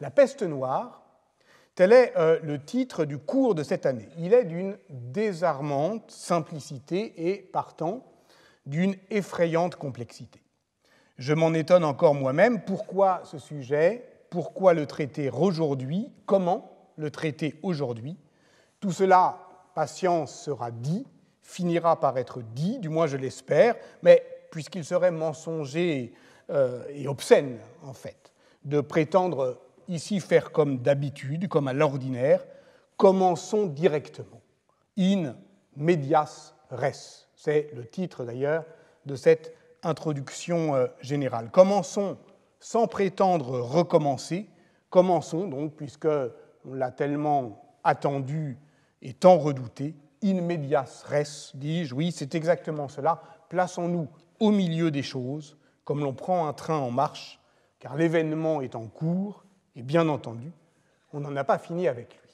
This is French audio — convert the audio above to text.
La peste noire, tel est euh, le titre du cours de cette année. Il est d'une désarmante simplicité et, partant, d'une effrayante complexité. Je m'en étonne encore moi-même. Pourquoi ce sujet Pourquoi le traiter aujourd'hui Comment le traiter aujourd'hui Tout cela, patience sera dit, finira par être dit, du moins je l'espère, mais puisqu'il serait mensonger euh, et obscène, en fait, de prétendre ici faire comme d'habitude, comme à l'ordinaire. Commençons directement. In medias res. C'est le titre d'ailleurs de cette introduction euh, générale. Commençons sans prétendre recommencer. Commençons donc, puisque on l'a tellement attendu et tant redouté, in medias res, dis-je. Oui, c'est exactement cela. Plaçons-nous au milieu des choses, comme l'on prend un train en marche, car l'événement est en cours et bien entendu, on n'en a pas fini avec lui.